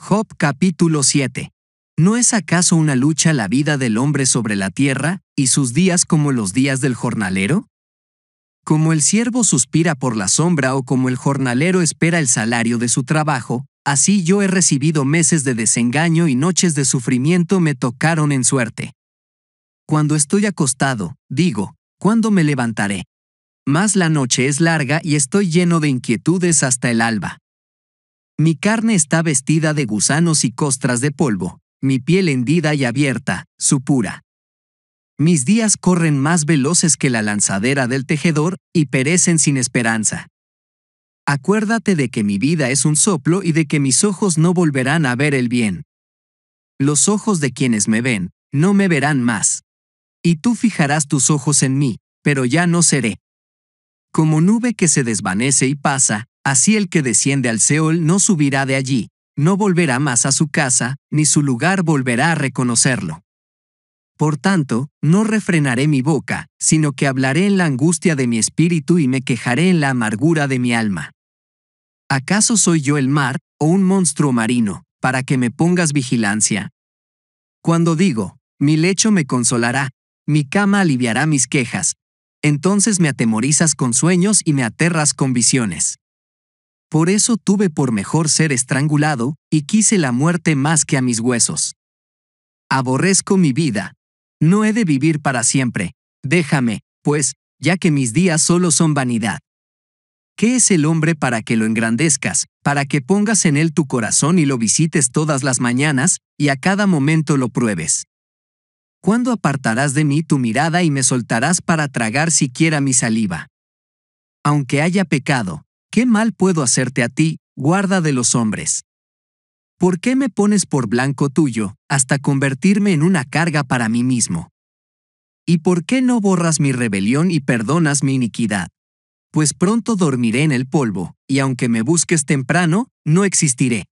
Job capítulo 7. ¿No es acaso una lucha la vida del hombre sobre la tierra, y sus días como los días del jornalero? Como el siervo suspira por la sombra o como el jornalero espera el salario de su trabajo, así yo he recibido meses de desengaño y noches de sufrimiento me tocaron en suerte. Cuando estoy acostado, digo, ¿cuándo me levantaré? Más la noche es larga y estoy lleno de inquietudes hasta el alba. Mi carne está vestida de gusanos y costras de polvo, mi piel hendida y abierta, supura. Mis días corren más veloces que la lanzadera del tejedor y perecen sin esperanza. Acuérdate de que mi vida es un soplo y de que mis ojos no volverán a ver el bien. Los ojos de quienes me ven, no me verán más. Y tú fijarás tus ojos en mí, pero ya no seré. Como nube que se desvanece y pasa, Así el que desciende al Seol no subirá de allí, no volverá más a su casa, ni su lugar volverá a reconocerlo. Por tanto, no refrenaré mi boca, sino que hablaré en la angustia de mi espíritu y me quejaré en la amargura de mi alma. ¿Acaso soy yo el mar, o un monstruo marino, para que me pongas vigilancia? Cuando digo, mi lecho me consolará, mi cama aliviará mis quejas, entonces me atemorizas con sueños y me aterras con visiones. Por eso tuve por mejor ser estrangulado, y quise la muerte más que a mis huesos. Aborrezco mi vida. No he de vivir para siempre. Déjame, pues, ya que mis días solo son vanidad. ¿Qué es el hombre para que lo engrandezcas, para que pongas en él tu corazón y lo visites todas las mañanas, y a cada momento lo pruebes? ¿Cuándo apartarás de mí tu mirada y me soltarás para tragar siquiera mi saliva? Aunque haya pecado, ¿Qué mal puedo hacerte a ti, guarda de los hombres? ¿Por qué me pones por blanco tuyo, hasta convertirme en una carga para mí mismo? ¿Y por qué no borras mi rebelión y perdonas mi iniquidad? Pues pronto dormiré en el polvo, y aunque me busques temprano, no existiré.